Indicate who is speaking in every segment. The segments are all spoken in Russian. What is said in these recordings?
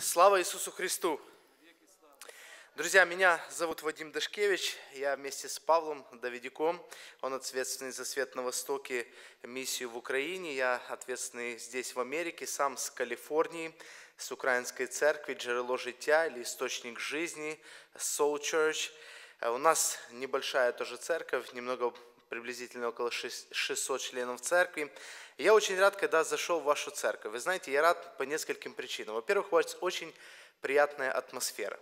Speaker 1: Слава Иисусу Христу! Друзья, меня зовут Вадим Дашкевич, я вместе с Павлом Давидиком, он ответственный за «Свет на Востоке» миссию в Украине, я ответственный здесь в Америке, сам с Калифорнии, с украинской церкви «Джерело життя» или «Источник жизни», «Soul Church». Э, у нас небольшая тоже церковь, немного приблизительно около 600 членов церкви. я очень рад, когда зашел в вашу церковь. Вы знаете, я рад по нескольким причинам. Во-первых, у вас очень приятная атмосфера.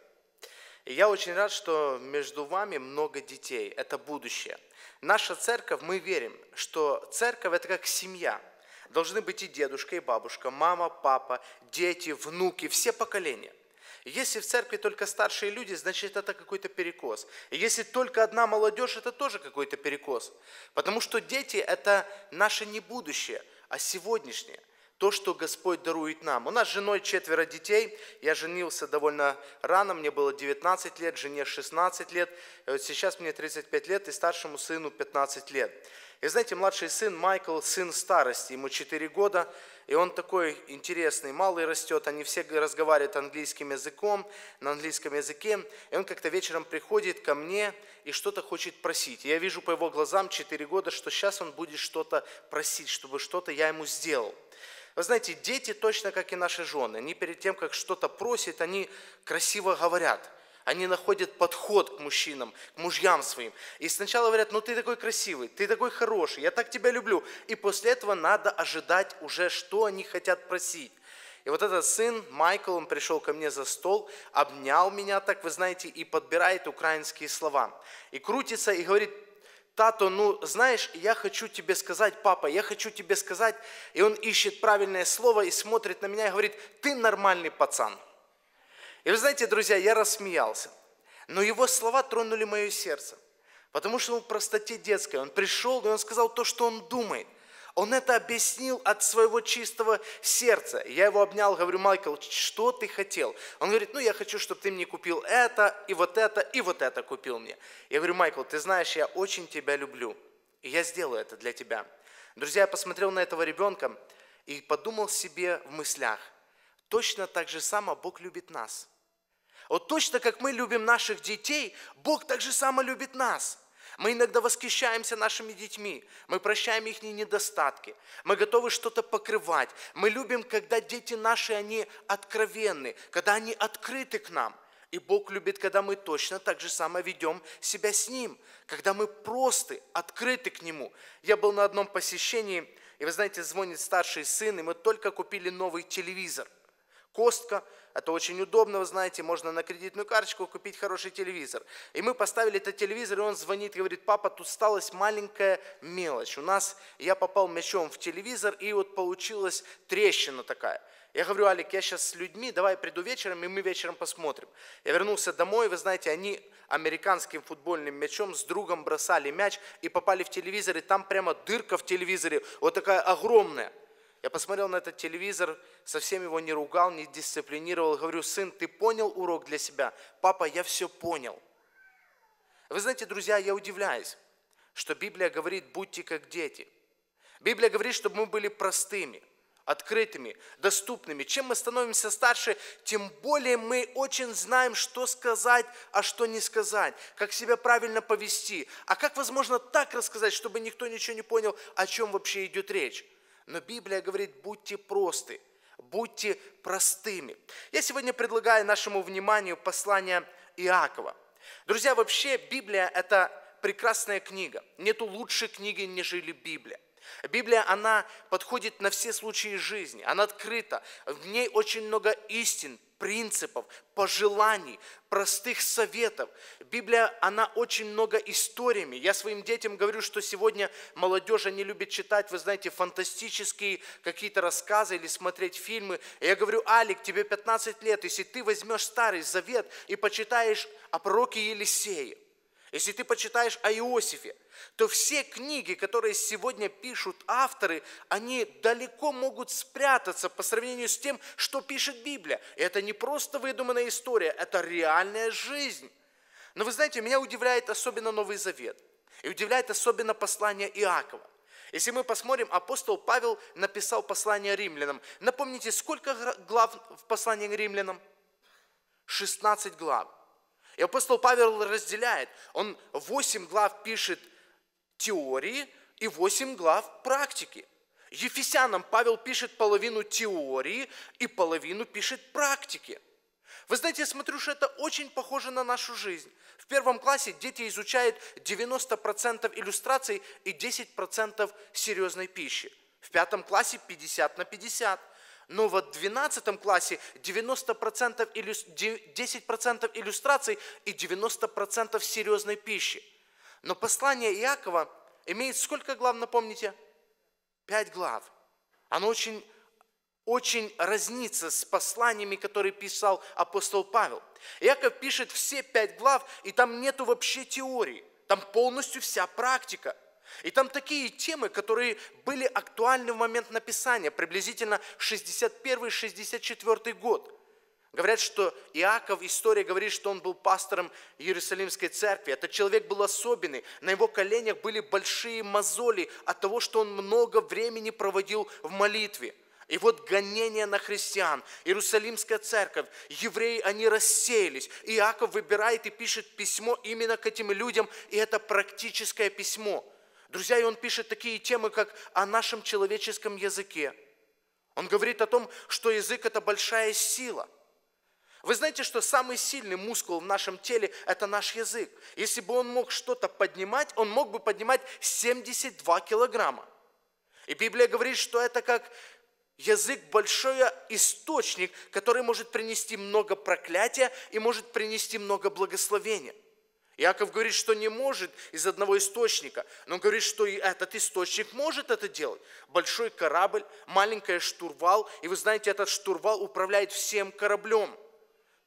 Speaker 1: И я очень рад, что между вами много детей. Это будущее. Наша церковь, мы верим, что церковь – это как семья. Должны быть и дедушка, и бабушка, мама, папа, дети, внуки, все поколения. Если в церкви только старшие люди, значит это какой-то перекос. если только одна молодежь, это тоже какой-то перекос. Потому что дети – это наше не будущее, а сегодняшнее то, что Господь дарует нам. У нас с женой четверо детей. Я женился довольно рано, мне было 19 лет, жене 16 лет. И э, вот сейчас мне 35 лет и старшему сыну 15 лет. И знаете, младший сын Майкл, сын старости, ему 4 года. И он такой интересный, малый растет, они все разговаривают английским языком, на английском языке. И он как-то вечером приходит ко мне и что-то хочет просить. И я вижу по его глазам 4 года, что сейчас он будет что-то просить, чтобы что-то я ему сделал. Вы знаете, дети точно как и наши жены, они перед тем, как что-то просят, они красиво говорят. Они находят подход к мужчинам, к мужьям своим. И сначала говорят, ну ты такой красивый, ты такой хороший, я так тебя люблю. И после этого надо ожидать уже, что они хотят просить. И вот этот сын, Майкл, он пришел ко мне за стол, обнял меня так, вы знаете, и подбирает украинские слова. И крутится, и говорит, тато, ну, знаешь, я хочу тебе сказать, папа, я хочу тебе сказать. И он ищет правильное слово и смотрит на меня и говорит, ты нормальный пацан. И вы знаете, друзья, я рассмеялся. Но его слова тронули мое сердце. Потому что он в простоте детской. Он пришел, и он сказал то, что он думает. Он это объяснил от своего чистого сердца. Я его обнял, говорю, Майкл, что ты хотел? Он говорит, ну я хочу, чтобы ты мне купил это, и вот это, и вот это купил мне. Я говорю, Майкл, ты знаешь, я очень тебя люблю, и я сделаю это для тебя. Друзья, я посмотрел на этого ребенка и подумал себе в мыслях, точно так же само Бог любит нас. Вот точно как мы любим наших детей, Бог так же само любит нас – мы иногда восхищаемся нашими детьми, мы прощаем их недостатки, мы готовы что-то покрывать. Мы любим, когда дети наши, они откровенны, когда они открыты к нам. И Бог любит, когда мы точно так же само ведем себя с Ним, когда мы просты, открыты к Нему. Я был на одном посещении, и вы знаете, звонит старший сын, и мы только купили новый телевизор. Костка – это очень удобно, вы знаете, можно на кредитную карточку купить хороший телевизор. И мы поставили этот телевизор, и он звонит, говорит, папа, тут осталась маленькая мелочь. У нас, я попал мячом в телевизор, и вот получилась трещина такая. Я говорю, Алик, я сейчас с людьми, давай приду вечером, и мы вечером посмотрим. Я вернулся домой, вы знаете, они американским футбольным мячом с другом бросали мяч и попали в телевизор, и там прямо дырка в телевизоре, вот такая огромная. Я посмотрел на этот телевизор, совсем его не ругал, не дисциплинировал. Говорю, сын, ты понял урок для себя? Папа, я все понял. Вы знаете, друзья, я удивляюсь, что Библия говорит, будьте как дети. Библия говорит, чтобы мы были простыми, открытыми, доступными. Чем мы становимся старше, тем более мы очень знаем, что сказать, а что не сказать, как себя правильно повести, а как возможно так рассказать, чтобы никто ничего не понял, о чем вообще идет речь. Но Библия говорит, будьте просты, будьте простыми. Я сегодня предлагаю нашему вниманию послание Иакова. Друзья, вообще Библия – это прекрасная книга. Нету лучшей книги, нежели Библия. Библия, она подходит на все случаи жизни, она открыта, в ней очень много истин, принципов, пожеланий, простых советов. Библия, она очень много историями. Я своим детям говорю, что сегодня молодежь, они любят читать, вы знаете, фантастические какие-то рассказы или смотреть фильмы. я говорю, Алик, тебе 15 лет, если ты возьмешь Старый Завет и почитаешь о пророке Елисее, если ты почитаешь о Иосифе, то все книги, которые сегодня пишут авторы, они далеко могут спрятаться по сравнению с тем, что пишет Библия. И это не просто выдуманная история, это реальная жизнь. Но вы знаете, меня удивляет особенно Новый Завет. И удивляет особенно послание Иакова. Если мы посмотрим, апостол Павел написал послание римлянам. Напомните, сколько глав в послании к римлянам? 16 глав. И апостол Павел разделяет. Он 8 глав пишет теории и 8 глав практики. Ефесянам Павел пишет половину теории и половину пишет практики. Вы знаете, я смотрю, что это очень похоже на нашу жизнь. В первом классе дети изучают 90% иллюстраций и 10% серьезной пищи. В пятом классе 50 на 50. Но ну, в 12 классе 90% иллю... 10% иллюстраций и 90% серьезной пищи. Но послание Иакова имеет сколько глав, напомните? Пять глав. Оно очень очень разнится с посланиями, которые писал апостол Павел. Иаков пишет все пять глав, и там нету вообще теории, там полностью вся практика – и там такие темы, которые были актуальны в момент написания, приблизительно 61-64 год. Говорят, что Иаков, история говорит, что он был пастором Иерусалимской церкви. Этот человек был особенный. На его коленях были большие мозоли от того, что он много времени проводил в молитве. И вот гонение на христиан, Иерусалимская церковь, евреи, они рассеялись. Иаков выбирает и пишет письмо именно к этим людям, и это практическое письмо – Друзья, и он пишет такие темы, как о нашем человеческом языке. Он говорит о том, что язык – это большая сила. Вы знаете, что самый сильный мускул в нашем теле – это наш язык. Если бы он мог что-то поднимать, он мог бы поднимать 72 килограмма. И Библия говорит, что это как Язык – большой источник, который может принести много проклятия и может принести много благословения – Иаков говорит, что не может из одного источника, но говорит, что и этот источник может это делать. Большой корабль, маленькая штурвал, и вы знаете, этот штурвал управляет всем кораблем.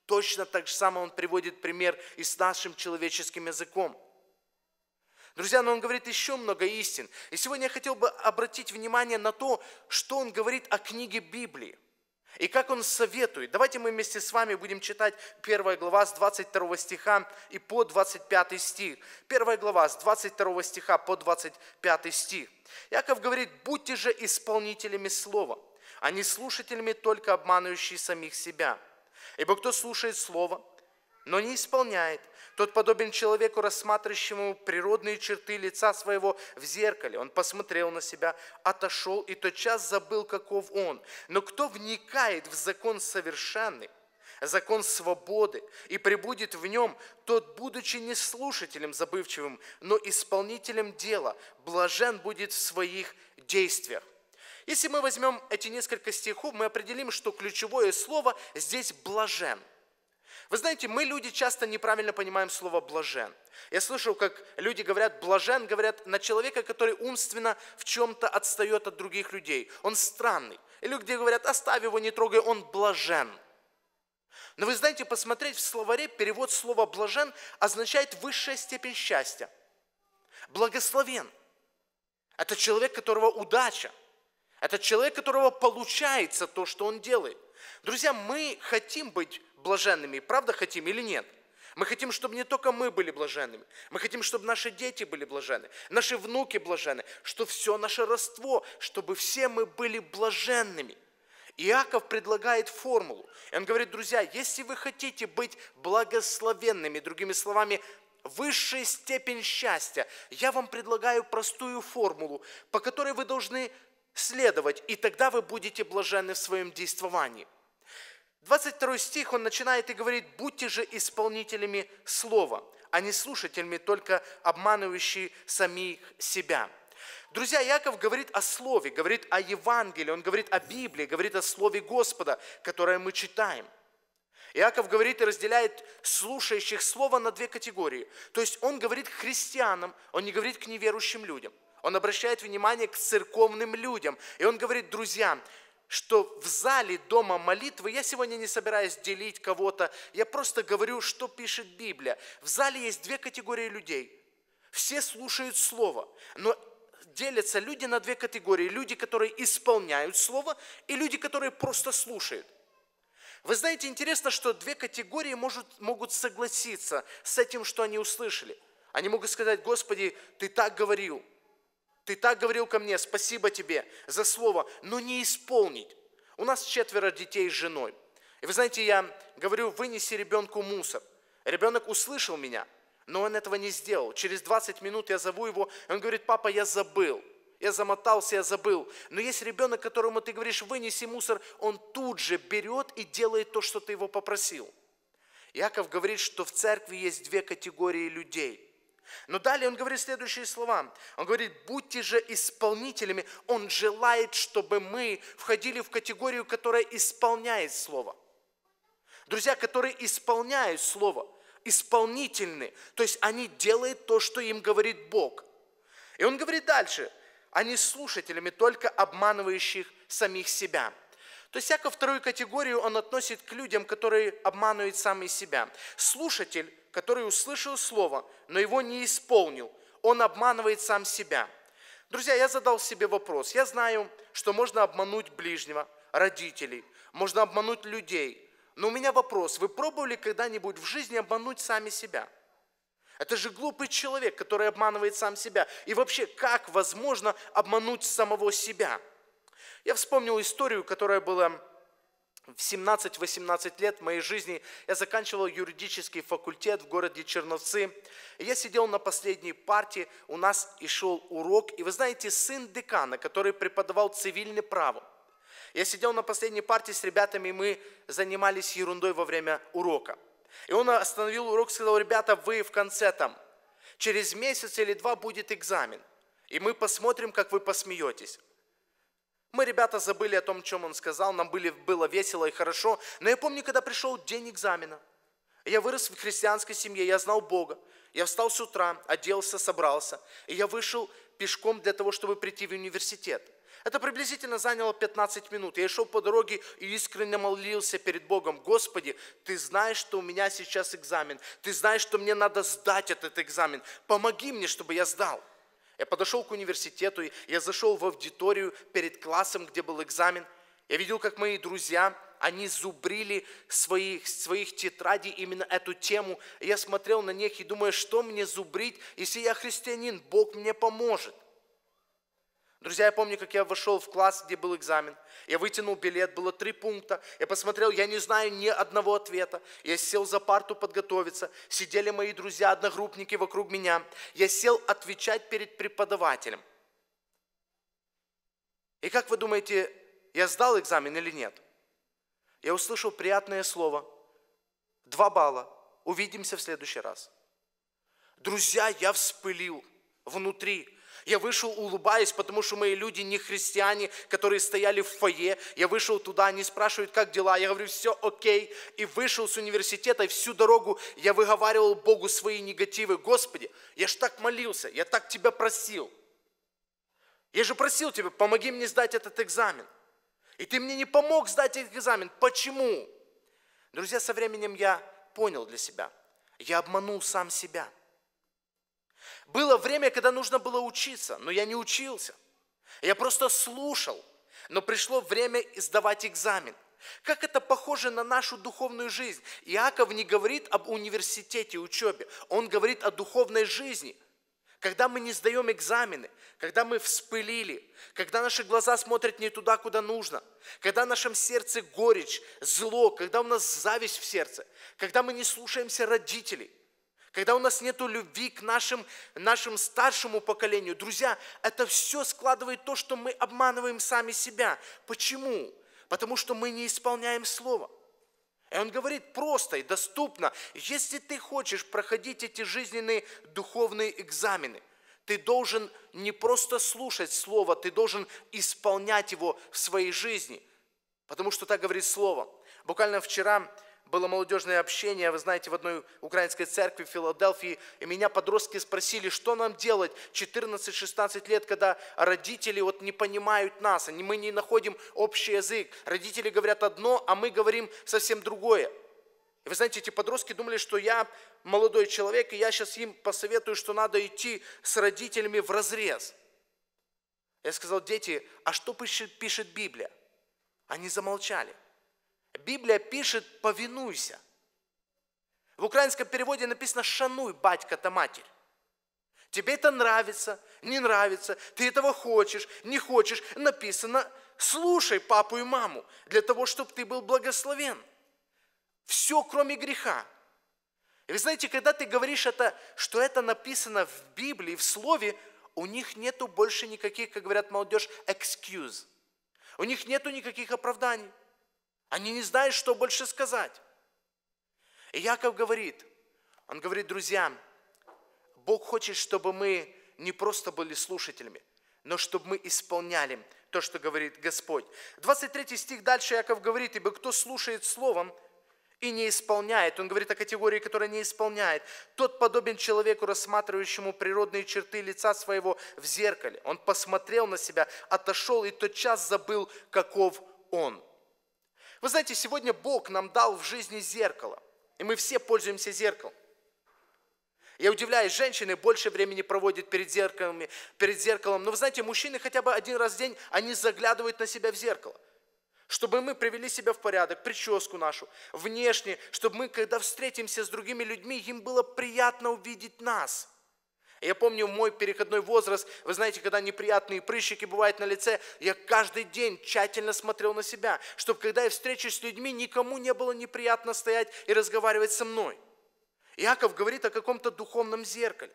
Speaker 1: Точно так же самое он приводит пример и с нашим человеческим языком. Друзья, но он говорит еще много истин. И сегодня я хотел бы обратить внимание на то, что он говорит о книге Библии – и как он советует. Давайте мы вместе с вами будем читать 1 глава с 22 стиха и по 25 стих. Первая глава с 22 стиха по 25 стих. Яков говорит, будьте же исполнителями слова, а не слушателями, только обманывающие самих себя. Ибо кто слушает слово, но не исполняет, тот подобен человеку, рассматривающему природные черты лица своего в зеркале. Он посмотрел на себя, отошел и тотчас забыл, каков он. Но кто вникает в закон совершенный, закон свободы, и пребудет в нем, тот, будучи не слушателем забывчивым, но исполнителем дела, блажен будет в своих действиях. Если мы возьмем эти несколько стихов, мы определим, что ключевое слово здесь «блажен». Вы знаете, мы, люди, часто неправильно понимаем слово «блажен». Я слышал, как люди говорят «блажен», говорят на человека, который умственно в чем-то отстает от других людей. Он странный. Или где говорят «оставь его, не трогай, он блажен». Но вы знаете, посмотреть в словаре, перевод слова «блажен» означает высшая степень счастья. Благословен. Это человек, которого удача. Это человек, которого получается то, что он делает. Друзья, мы хотим быть блаженными, правда хотим или нет? Мы хотим, чтобы не только мы были блаженными, мы хотим, чтобы наши дети были блажены, наши внуки блажены, что все наше родство, чтобы все мы были блаженными. Иаков предлагает формулу. И он говорит, друзья, если вы хотите быть благословенными, другими словами, высшая степень счастья, я вам предлагаю простую формулу, по которой вы должны следовать, и тогда вы будете блаженны в своем действовании – 22 стих он начинает и говорит, «Будьте же исполнителями слова, а не слушателями, только обманывающие самих себя». Друзья, Яков говорит о Слове, говорит о Евангелии, он говорит о Библии, говорит о Слове Господа, которое мы читаем. Иаков говорит и разделяет слушающих Слова на две категории. То есть он говорит к христианам, он не говорит к неверующим людям. Он обращает внимание к церковным людям. И он говорит, друзья, что в зале дома молитвы, я сегодня не собираюсь делить кого-то, я просто говорю, что пишет Библия. В зале есть две категории людей. Все слушают Слово, но делятся люди на две категории. Люди, которые исполняют Слово, и люди, которые просто слушают. Вы знаете, интересно, что две категории может, могут согласиться с этим, что они услышали. Они могут сказать, Господи, Ты так говорил, ты так говорил ко мне, спасибо тебе за слово, но не исполнить. У нас четверо детей с женой. И вы знаете, я говорю, вынеси ребенку мусор. Ребенок услышал меня, но он этого не сделал. Через 20 минут я зову его, и он говорит, папа, я забыл. Я замотался, я забыл. Но есть ребенок, которому ты говоришь, вынеси мусор, он тут же берет и делает то, что ты его попросил. Яков говорит, что в церкви есть две категории людей – но далее он говорит следующие слова. Он говорит, будьте же исполнителями. Он желает, чтобы мы входили в категорию, которая исполняет Слово. Друзья, которые исполняют Слово, исполнительны. То есть они делают то, что им говорит Бог. И он говорит дальше, они слушателями, только обманывающих самих себя. То есть Яков вторую категорию он относит к людям, которые обманывают сами себя. Слушатель который услышал слово, но его не исполнил, он обманывает сам себя. Друзья, я задал себе вопрос. Я знаю, что можно обмануть ближнего, родителей, можно обмануть людей. Но у меня вопрос. Вы пробовали когда-нибудь в жизни обмануть сами себя? Это же глупый человек, который обманывает сам себя. И вообще, как возможно обмануть самого себя? Я вспомнил историю, которая была в 17-18 лет моей жизни я заканчивал юридический факультет в городе Черновцы. я сидел на последней партии, у нас и шел урок. И вы знаете, сын декана, который преподавал цивильное право, я сидел на последней партии с ребятами, и мы занимались ерундой во время урока. И он остановил урок, сказал, ребята, вы в конце там, через месяц или два будет экзамен, и мы посмотрим, как вы посмеетесь. Мы, ребята, забыли о том, чем он сказал, нам были, было весело и хорошо. Но я помню, когда пришел день экзамена. Я вырос в христианской семье, я знал Бога. Я встал с утра, оделся, собрался. И я вышел пешком для того, чтобы прийти в университет. Это приблизительно заняло 15 минут. Я шел по дороге и искренне молился перед Богом. Господи, Ты знаешь, что у меня сейчас экзамен. Ты знаешь, что мне надо сдать этот экзамен. Помоги мне, чтобы я сдал. Я подошел к университету, и я зашел в аудиторию перед классом, где был экзамен. Я видел, как мои друзья, они зубрили своих, своих тетради именно эту тему. И я смотрел на них и думаю, что мне зубрить, если я христианин, Бог мне поможет. Друзья, я помню, как я вошел в класс, где был экзамен. Я вытянул билет, было три пункта. Я посмотрел, я не знаю ни одного ответа. Я сел за парту подготовиться. Сидели мои друзья, одногруппники вокруг меня. Я сел отвечать перед преподавателем. И как вы думаете, я сдал экзамен или нет? Я услышал приятное слово. Два балла. Увидимся в следующий раз. Друзья, я вспылил внутри. Я вышел, улыбаясь, потому что мои люди не христиане, которые стояли в фойе. Я вышел туда, они спрашивают, как дела. Я говорю, все окей. И вышел с университета, и всю дорогу я выговаривал Богу свои негативы. Господи, я ж так молился, я так Тебя просил. Я же просил Тебя, помоги мне сдать этот экзамен. И Ты мне не помог сдать этот экзамен. Почему? Друзья, со временем я понял для себя. Я обманул сам себя – было время, когда нужно было учиться, но я не учился. Я просто слушал, но пришло время сдавать экзамен. Как это похоже на нашу духовную жизнь? Иаков не говорит об университете, учебе. Он говорит о духовной жизни. Когда мы не сдаем экзамены, когда мы вспылили, когда наши глаза смотрят не туда, куда нужно, когда в нашем сердце горечь, зло, когда у нас зависть в сердце, когда мы не слушаемся родителей – когда у нас нет любви к нашим, нашим старшему поколению. Друзья, это все складывает то, что мы обманываем сами себя. Почему? Потому что мы не исполняем Слово. И он говорит просто и доступно, если ты хочешь проходить эти жизненные духовные экзамены, ты должен не просто слушать Слово, ты должен исполнять его в своей жизни. Потому что так говорит Слово. Буквально вчера было молодежное общение, вы знаете, в одной украинской церкви в Филадельфии, и меня подростки спросили, что нам делать 14-16 лет, когда родители вот не понимают нас, мы не находим общий язык. Родители говорят одно, а мы говорим совсем другое. И вы знаете, эти подростки думали, что я молодой человек, и я сейчас им посоветую, что надо идти с родителями в разрез. Я сказал, дети, а что пишет, пишет Библия? Они замолчали. Библия пишет «повинуйся». В украинском переводе написано «шануй батька то матерь». Тебе это нравится, не нравится, ты этого хочешь, не хочешь. Написано «слушай папу и маму» для того, чтобы ты был благословен. Все, кроме греха. И вы знаете, когда ты говоришь это, что это написано в Библии, в Слове, у них нету больше никаких, как говорят молодежь, excuse. У них нету никаких оправданий. Они не знают, что больше сказать. И Яков говорит, он говорит, друзья, Бог хочет, чтобы мы не просто были слушателями, но чтобы мы исполняли то, что говорит Господь. 23 стих дальше Яков говорит, ибо кто слушает словом и не исполняет, он говорит о категории, которая не исполняет, тот подобен человеку, рассматривающему природные черты лица своего в зеркале. Он посмотрел на себя, отошел и тот час забыл, каков он. Вы знаете, сегодня Бог нам дал в жизни зеркало, и мы все пользуемся зеркалом. Я удивляюсь, женщины больше времени проводят перед зеркалами, перед зеркалом. Но вы знаете, мужчины хотя бы один раз в день, они заглядывают на себя в зеркало. Чтобы мы привели себя в порядок, прическу нашу, внешне, чтобы мы, когда встретимся с другими людьми, им было приятно увидеть нас – я помню мой переходной возраст, вы знаете, когда неприятные прыщики бывают на лице, я каждый день тщательно смотрел на себя, чтобы когда я встречусь с людьми, никому не было неприятно стоять и разговаривать со мной. Иаков говорит о каком-то духовном зеркале.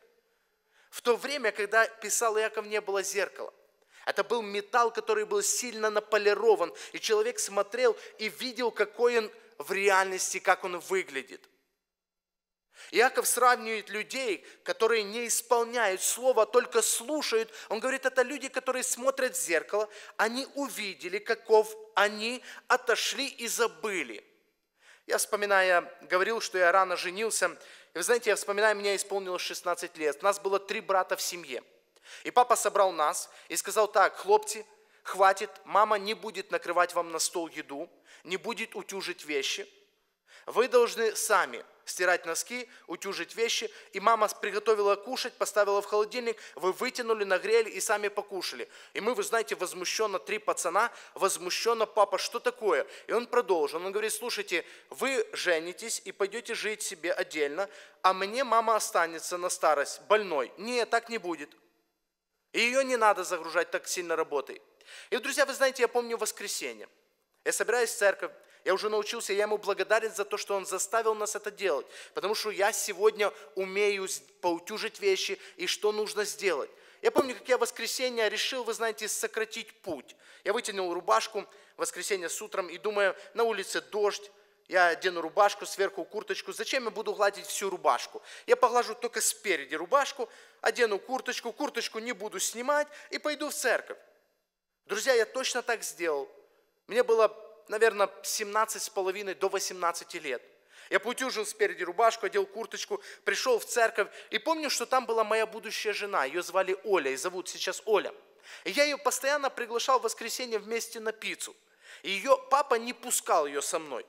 Speaker 1: В то время, когда писал Иаков, не было зеркала. Это был металл, который был сильно наполирован, и человек смотрел и видел, какой он в реальности, как он выглядит – Иаков сравнивает людей, которые не исполняют слово, а только слушают. Он говорит, это люди, которые смотрят в зеркало, они увидели, каков они, отошли и забыли. Я вспоминая, говорил, что я рано женился. И вы знаете, я вспоминаю, меня исполнилось 16 лет. У нас было три брата в семье. И папа собрал нас и сказал так, хлопцы, хватит, мама не будет накрывать вам на стол еду, не будет утюжить вещи. Вы должны сами – стирать носки, утюжить вещи, и мама приготовила кушать, поставила в холодильник, вы вытянули, нагрели и сами покушали. И мы, вы знаете, возмущенно, три пацана, возмущенно, папа, что такое? И он продолжил, он говорит, слушайте, вы женитесь и пойдете жить себе отдельно, а мне мама останется на старость больной. Не, так не будет. И ее не надо загружать так сильно работой. И, друзья, вы знаете, я помню воскресенье. Я собираюсь в церковь, я уже научился, я ему благодарен за то, что он заставил нас это делать. Потому что я сегодня умею поутюжить вещи и что нужно сделать. Я помню, как я в воскресенье решил, вы знаете, сократить путь. Я вытянул рубашку в воскресенье с утром и думаю, на улице дождь, я одену рубашку, сверху курточку. Зачем я буду гладить всю рубашку? Я поглажу только спереди рубашку, одену курточку, курточку не буду снимать и пойду в церковь. Друзья, я точно так сделал. Мне было наверное, 17 с половиной до 18 лет. Я поутюжил спереди рубашку, одел курточку, пришел в церковь. И помню, что там была моя будущая жена. Ее звали Оля и зовут сейчас Оля. И я ее постоянно приглашал в воскресенье вместе на пиццу. И ее папа не пускал ее со мной.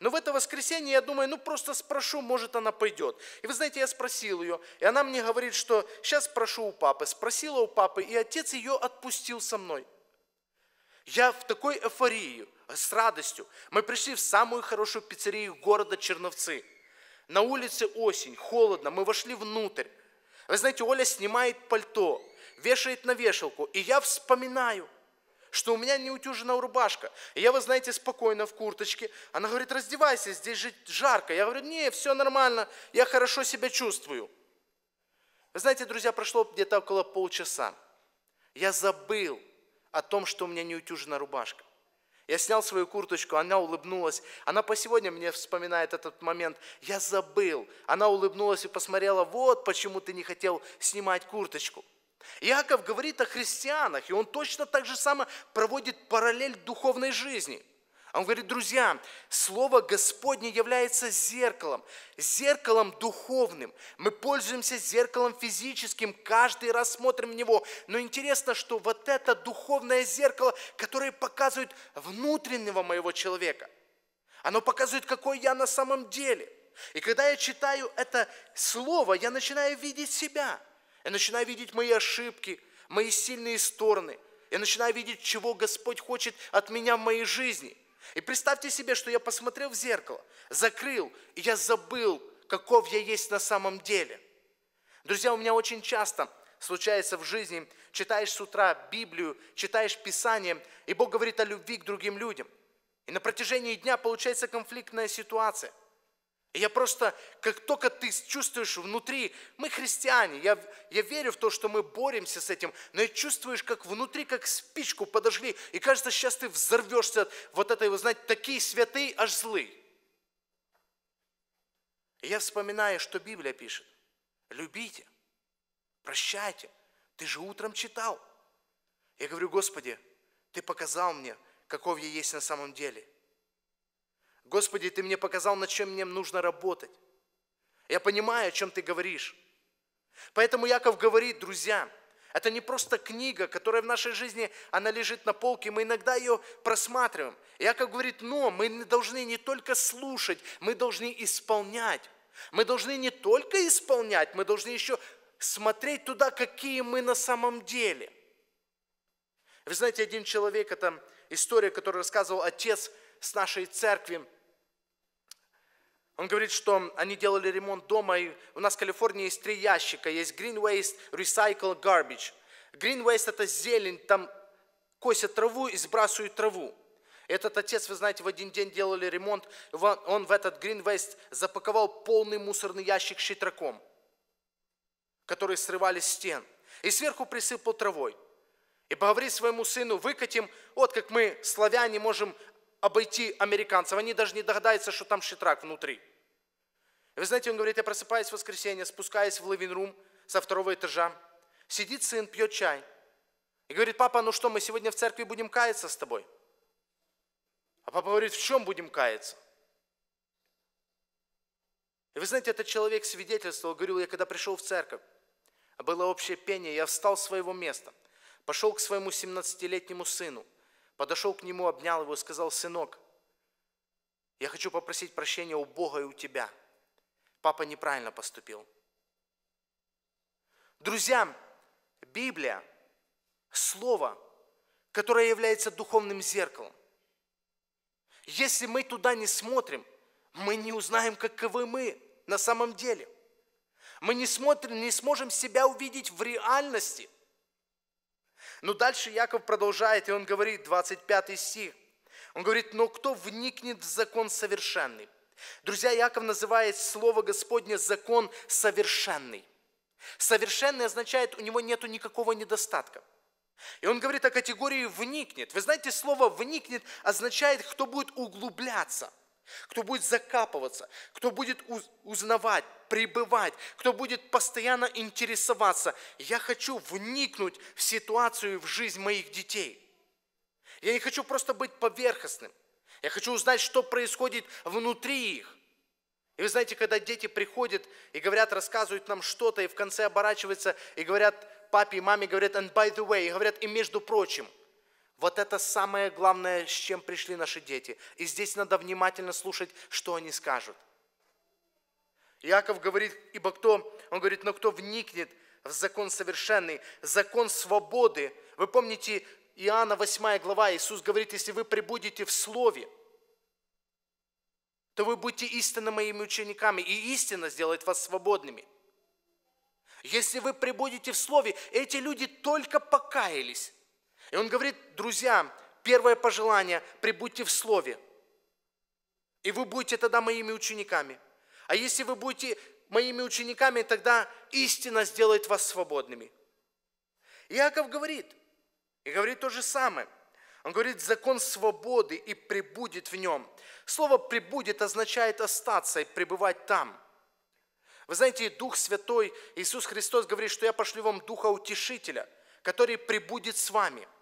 Speaker 1: Но в это воскресенье я думаю, ну просто спрошу, может она пойдет. И вы знаете, я спросил ее, и она мне говорит, что сейчас спрошу у папы. Спросила у папы, и отец ее отпустил со мной. Я в такой эйфории, э, с радостью. Мы пришли в самую хорошую пиццерию города Черновцы. На улице осень, холодно, мы вошли внутрь. Вы знаете, Оля снимает пальто, вешает на вешалку, и я вспоминаю, что у меня неутюжена рубашка. И я, вы знаете, спокойно в курточке. Она говорит, раздевайся, здесь же жарко. Я говорю, не, все нормально, я хорошо себя чувствую. Вы знаете, друзья, прошло где-то около полчаса. Я забыл о том, что у меня неутюжена рубашка. Я снял свою курточку, она улыбнулась. Она по сегодня мне вспоминает этот момент. Я забыл. Она улыбнулась и посмотрела, вот почему ты не хотел снимать курточку. Иаков говорит о христианах, и он точно так же само проводит параллель духовной жизни – он говорит, друзья, Слово Господне является зеркалом, зеркалом духовным. Мы пользуемся зеркалом физическим, каждый раз смотрим в него. Но интересно, что вот это духовное зеркало, которое показывает внутреннего моего человека, оно показывает, какой я на самом деле. И когда я читаю это слово, я начинаю видеть себя. Я начинаю видеть мои ошибки, мои сильные стороны. Я начинаю видеть, чего Господь хочет от меня в моей жизни – и представьте себе, что я посмотрел в зеркало, закрыл, и я забыл, каков я есть на самом деле. Друзья, у меня очень часто случается в жизни, читаешь с утра Библию, читаешь Писание, и Бог говорит о любви к другим людям. И на протяжении дня получается конфликтная ситуация – и я просто, как только ты чувствуешь внутри, мы христиане, я, я верю в то, что мы боремся с этим, но я чувствуешь, как внутри, как спичку подожгли, и кажется, сейчас ты взорвешься от вот этой, вы знаете, такие святые, аж злые. И я вспоминаю, что Библия пишет. Любите, прощайте. Ты же утром читал. Я говорю, Господи, Ты показал мне, каков я есть на самом деле – Господи, Ты мне показал, над чем мне нужно работать. Я понимаю, о чем Ты говоришь. Поэтому Яков говорит, друзья, это не просто книга, которая в нашей жизни, она лежит на полке, мы иногда ее просматриваем. Яков говорит, но мы должны не только слушать, мы должны исполнять. Мы должны не только исполнять, мы должны еще смотреть туда, какие мы на самом деле. Вы знаете, один человек, это история, которую рассказывал отец с нашей церкви, он говорит, что они делали ремонт дома, и у нас в Калифорнии есть три ящика. Есть Green Waste, Recycle, Garbage. Green Waste – это зелень, там косят траву и сбрасывают траву. Этот отец, вы знаете, в один день делали ремонт, он в этот Green Waste запаковал полный мусорный ящик щитраком, который срывали с стен, и сверху присыпал травой. И говорит своему сыну, выкатим, вот как мы, славяне, можем обойти американцев. Они даже не догадаются, что там шитрак внутри. И вы знаете, он говорит, я просыпаюсь в воскресенье, спускаюсь в ливинг-рум со второго этажа. Сидит сын, пьет чай. И говорит, папа, ну что, мы сегодня в церкви будем каяться с тобой? А папа говорит, в чем будем каяться? И вы знаете, этот человек свидетельствовал, говорил, я когда пришел в церковь, было общее пение, я встал с своего места, пошел к своему 17-летнему сыну – подошел к нему, обнял его и сказал, сынок, я хочу попросить прощения у Бога и у тебя. Папа неправильно поступил. Друзья, Библия, Слово, которое является духовным зеркалом. Если мы туда не смотрим, мы не узнаем, каковы мы на самом деле. Мы не, смотрим, не сможем себя увидеть в реальности – но дальше Яков продолжает, и он говорит, 25 стих. Он говорит, но кто вникнет в закон совершенный? Друзья, Яков называет слово Господне закон совершенный. Совершенный означает, у него нет никакого недостатка. И он говорит о категории «вникнет». Вы знаете, слово «вникнет» означает, кто будет углубляться – кто будет закапываться, кто будет узнавать, пребывать, кто будет постоянно интересоваться. Я хочу вникнуть в ситуацию в жизнь моих детей. Я не хочу просто быть поверхностным. Я хочу узнать, что происходит внутри их. И вы знаете, когда дети приходят и говорят, рассказывают нам что-то, и в конце оборачиваются и говорят папе и маме, говорят, and by the way, и говорят, и между прочим – вот это самое главное, с чем пришли наши дети. И здесь надо внимательно слушать, что они скажут. Яков говорит, ибо кто, он говорит, но кто вникнет в закон совершенный, закон свободы. Вы помните Иоанна 8 глава, Иисус говорит, если вы пребудете в Слове, то вы будете истинно моими учениками, и истина сделает вас свободными. Если вы пребудете в Слове, эти люди только покаялись. И он говорит, друзья, первое пожелание, прибудьте в Слове, и вы будете тогда моими учениками. А если вы будете моими учениками, тогда истина сделает вас свободными. Иаков говорит, и говорит то же самое. Он говорит, закон свободы и прибудет в нем. Слово «прибудет» означает остаться и пребывать там. Вы знаете, Дух Святой, Иисус Христос говорит, что я пошлю вам Духа Утешителя, который прибудет с вами –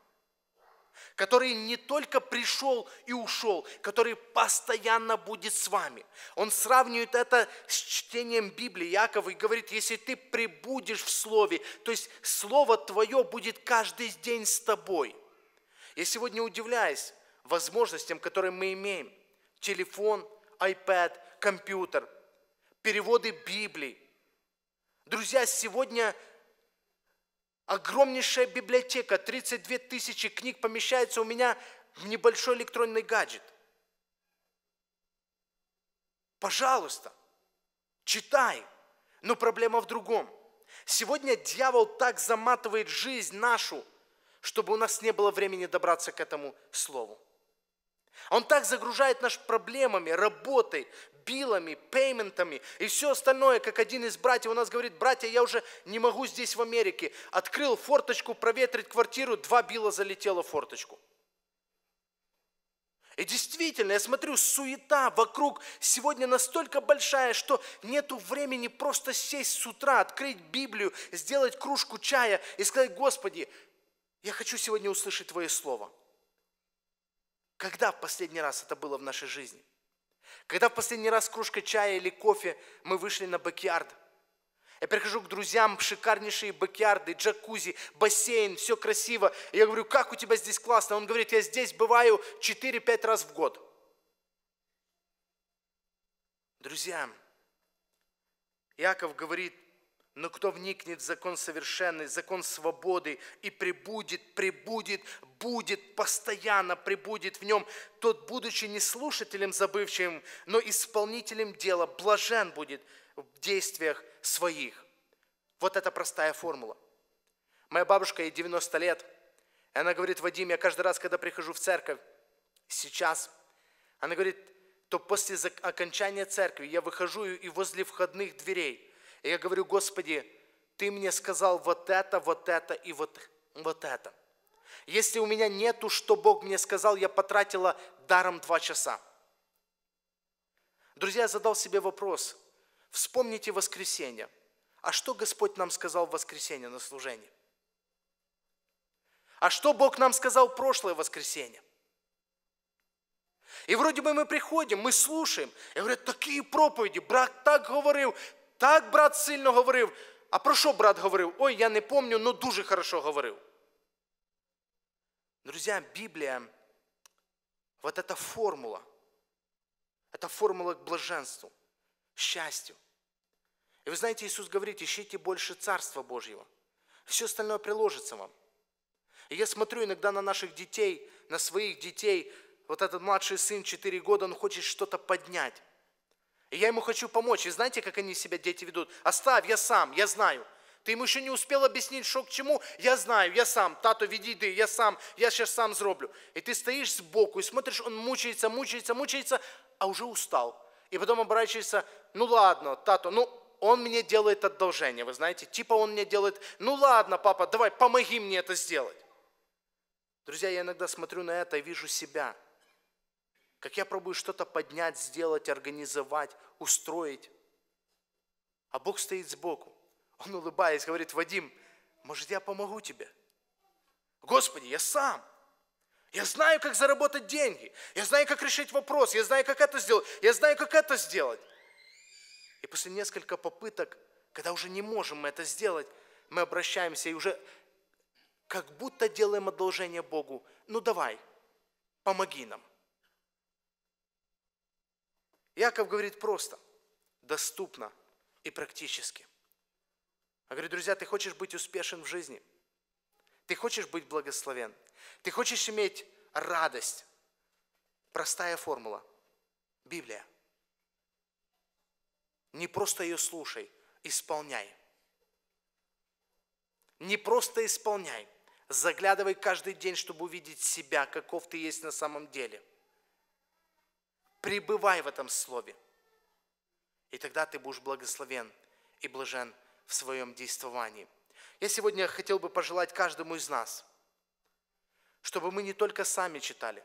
Speaker 1: который не только пришел и ушел, который постоянно будет с вами. Он сравнивает это с чтением Библии Якова и говорит, если ты прибудешь в Слове, то есть Слово Твое будет каждый день с тобой. Я сегодня удивляюсь возможностям, которые мы имеем. Телефон, iPad, компьютер, переводы Библии. Друзья, сегодня Огромнейшая библиотека, 32 тысячи книг помещается у меня в небольшой электронный гаджет. Пожалуйста, читай. Но проблема в другом. Сегодня дьявол так заматывает жизнь нашу, чтобы у нас не было времени добраться к этому слову. Он так загружает нас проблемами, работой, билами, пейментами и все остальное, как один из братьев у нас говорит, братья, я уже не могу здесь в Америке. Открыл форточку проветрить квартиру, два била залетело в форточку. И действительно, я смотрю, суета вокруг сегодня настолько большая, что нету времени просто сесть с утра, открыть Библию, сделать кружку чая и сказать, Господи, я хочу сегодня услышать Твое Слово. Когда в последний раз это было в нашей жизни? Когда в последний раз кружка чая или кофе мы вышли на бэкьярд? Я прихожу к друзьям, шикарнейшие бэкьярды, джакузи, бассейн, все красиво. И я говорю, как у тебя здесь классно? Он говорит, я здесь бываю 4-5 раз в год. Друзья, Яков говорит, но кто вникнет в закон совершенный, закон свободы и прибудет, прибудет, будет, постоянно прибудет в нем, тот, будучи не слушателем забывчивым, но исполнителем дела, блажен будет в действиях своих. Вот это простая формула. Моя бабушка, ей 90 лет, и она говорит, Вадим, я каждый раз, когда прихожу в церковь, сейчас, она говорит, то после окончания церкви я выхожу и возле входных дверей – и я говорю, Господи, Ты мне сказал вот это, вот это и вот, вот это. Если у меня нету, что Бог мне сказал, я потратила даром два часа. Друзья, я задал себе вопрос. Вспомните воскресенье. А что Господь нам сказал в воскресенье на служении? А что Бог нам сказал в прошлое воскресенье? И вроде бы мы приходим, мы слушаем. И говорят, такие проповеди, брат так говорил, так брат сильно говорив. А про що брат говорив? Ой, я не помню, но дуже хорошо говорив. Друзья, Библия, вот эта формула, это формула к блаженству, счастью. И вы знаете, Иисус говорит, ищите больше Царства Божьего. Все остальное приложится вам. И я смотрю иногда на наших детей, на своих детей. Вот этот младший сын, 4 года, он хочет что-то поднять. И я ему хочу помочь. И знаете, как они себя дети ведут? Оставь, я сам, я знаю. Ты ему еще не успел объяснить, что к чему. Я знаю, я сам. Тату, веди ты, я сам. Я сейчас сам зроблю. И ты стоишь сбоку и смотришь, он мучается, мучается, мучается, а уже устал. И потом оборачивается, ну ладно, тату, ну он мне делает одолжение, вы знаете. Типа он мне делает, ну ладно, папа, давай, помоги мне это сделать. Друзья, я иногда смотрю на это и вижу себя – как я пробую что-то поднять, сделать, организовать, устроить. А Бог стоит сбоку. Он, улыбаясь, говорит, Вадим, может, я помогу тебе? Господи, я сам. Я знаю, как заработать деньги. Я знаю, как решить вопрос. Я знаю, как это сделать. Я знаю, как это сделать. И после нескольких попыток, когда уже не можем мы это сделать, мы обращаемся и уже как будто делаем одолжение Богу. Ну давай, помоги нам. Яков говорит просто, доступно и практически. Я говорю, друзья, ты хочешь быть успешен в жизни, ты хочешь быть благословен, ты хочешь иметь радость. Простая формула. Библия. Не просто ее слушай, исполняй. Не просто исполняй. Заглядывай каждый день, чтобы увидеть себя, каков ты есть на самом деле – пребывай в этом Слове. И тогда ты будешь благословен и блажен в своем действовании. Я сегодня хотел бы пожелать каждому из нас, чтобы мы не только сами читали,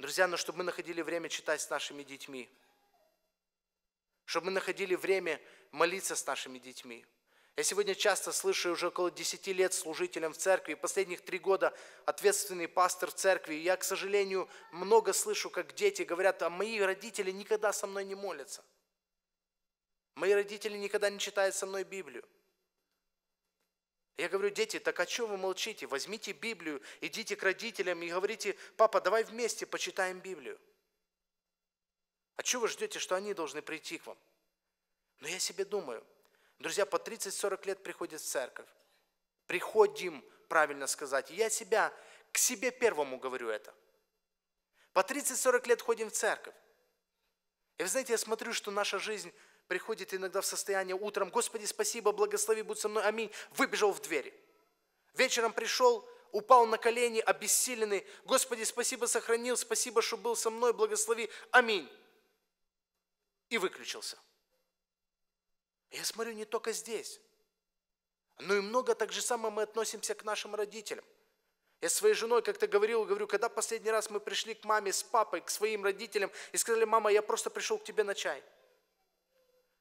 Speaker 1: друзья, но чтобы мы находили время читать с нашими детьми, чтобы мы находили время молиться с нашими детьми – я сегодня часто слышу, уже около 10 лет служителем в церкви, последних три года ответственный пастор в церкви. я, к сожалению, много слышу, как дети говорят, а мои родители никогда со мной не молятся. Мои родители никогда не читают со мной Библию. Я говорю, дети, так о чем вы молчите? Возьмите Библию, идите к родителям и говорите, папа, давай вместе почитаем Библию. А чего вы ждете, что они должны прийти к вам? Но я себе думаю – Друзья, по 30-40 лет приходит в церковь. Приходим, правильно сказать. я себя, к себе первому говорю это. По 30-40 лет ходим в церковь. И вы знаете, я смотрю, что наша жизнь приходит иногда в состояние утром, Господи, спасибо, благослови, будь со мной, аминь, выбежал в двери. Вечером пришел, упал на колени, обессиленный, Господи, спасибо, сохранил, спасибо, что был со мной, благослови, аминь. И выключился. Я смотрю, не только здесь. Но ну и много так же само мы относимся к нашим родителям. Я своей женой как-то говорил, говорю, когда последний раз мы пришли к маме с папой, к своим родителям и сказали, мама, я просто пришел к тебе на чай.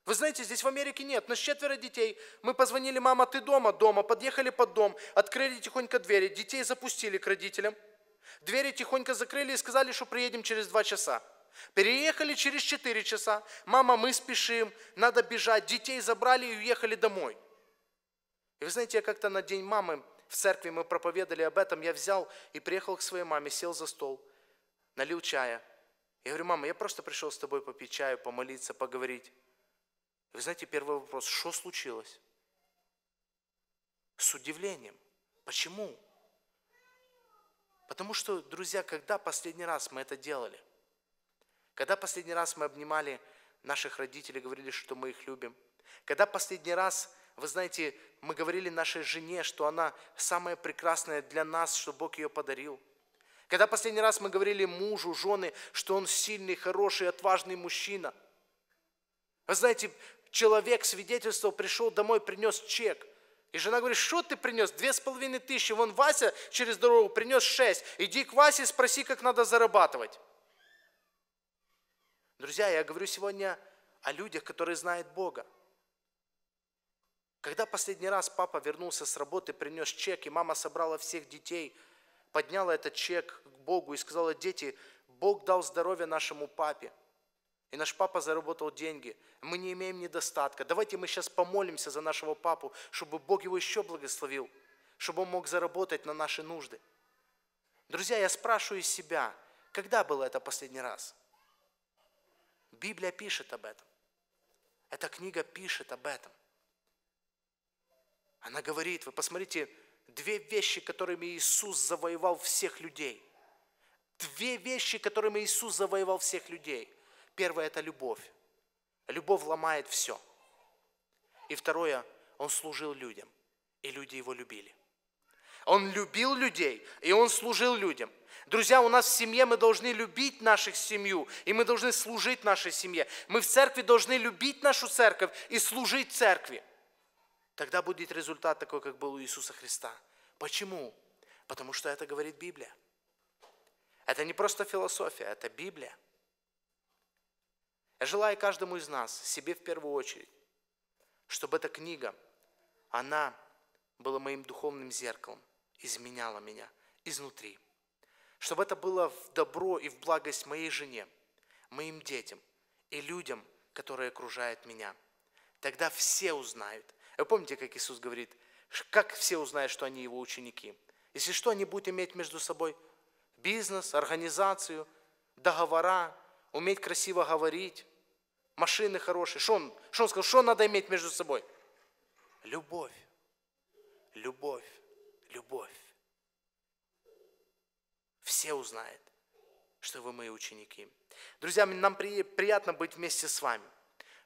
Speaker 1: Вы знаете, здесь в Америке нет, нас четверо детей. Мы позвонили, мама, ты дома? Дома. Подъехали под дом, открыли тихонько двери, детей запустили к родителям. Двери тихонько закрыли и сказали, что приедем через два часа. Переехали через 4 часа. Мама, мы спешим, надо бежать. Детей забрали и уехали домой. И вы знаете, я как-то на день мамы в церкви мы проповедовали об этом. Я взял и приехал к своей маме, сел за стол, налил чая. Я говорю, мама, я просто пришел с тобой попить чаю, помолиться, поговорить. И вы знаете, первый вопрос, что случилось? С удивлением. Почему? Потому что, друзья, когда последний раз мы это делали – когда последний раз мы обнимали наших родителей, говорили, что мы их любим? Когда последний раз, вы знаете, мы говорили нашей жене, что она самая прекрасная для нас, что Бог ее подарил? Когда последний раз мы говорили мужу, жены, что он сильный, хороший, отважный мужчина? Вы знаете, человек свидетельствовал, пришел домой, принес чек – и жена говорит, что ты принес? Две с половиной тысячи. Вон Вася через дорогу принес шесть. Иди к Васе спроси, как надо зарабатывать. Друзья, я говорю сегодня о людях, которые знают Бога. Когда последний раз папа вернулся с работы, принес чек, и мама собрала всех детей, подняла этот чек к Богу и сказала, дети, Бог дал здоровье нашему папе. И наш папа заработал деньги. Мы не имеем недостатка. Давайте мы сейчас помолимся за нашего папу, чтобы Бог его еще благословил, чтобы он мог заработать на наши нужды. Друзья, я спрашиваю себя, когда было это последний раз? Библия пишет об этом. Эта книга пишет об этом. Она говорит, вы посмотрите, две вещи, которыми Иисус завоевал всех людей. Две вещи, которыми Иисус завоевал всех людей. Первое – это любовь. Любовь ломает все. И второе – Он служил людям, и люди Его любили. Он любил людей, и Он служил людям – Друзья, у нас в семье мы должны любить нашу семью, и мы должны служить нашей семье. Мы в церкви должны любить нашу церковь и служить церкви. Тогда будет результат такой, как был у Иисуса Христа. Почему? Потому что это говорит Библия. Это не просто философия, это Библия. Я желаю каждому из нас, себе в первую очередь, чтобы эта книга, она была моим духовным зеркалом, изменяла меня изнутри чтобы это было в добро и в благость моей жене, моим детям и людям, которые окружают меня. Тогда все узнают. Вы помните, как Иисус говорит, как все узнают, что они его ученики? Если что, они будут иметь между собой бизнес, организацию, договора, уметь красиво говорить, машины хорошие. Что он, что он сказал? Что надо иметь между собой? Любовь. Любовь. Любовь все узнают, что вы мои ученики. Друзья, нам приятно быть вместе с вами.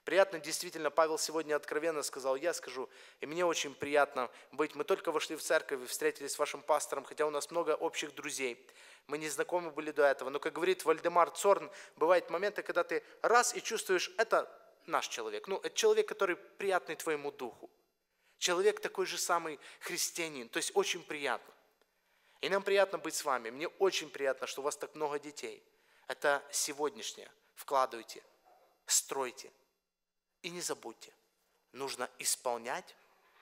Speaker 1: Приятно, действительно, Павел сегодня откровенно сказал, я скажу, и мне очень приятно быть. Мы только вошли в церковь и встретились с вашим пастором, хотя у нас много общих друзей. Мы не знакомы были до этого. Но, как говорит Вальдемар Цорн, бывают моменты, когда ты раз и чувствуешь, это наш человек. Ну, это человек, который приятный твоему духу. Человек такой же самый христианин. То есть очень приятно. И нам приятно быть с вами. Мне очень приятно, что у вас так много детей. Это сегодняшнее. Вкладывайте, стройте. И не забудьте, нужно исполнять,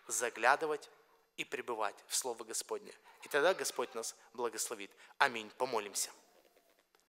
Speaker 1: заглядывать и пребывать в Слово Господне. И тогда Господь нас благословит. Аминь. Помолимся.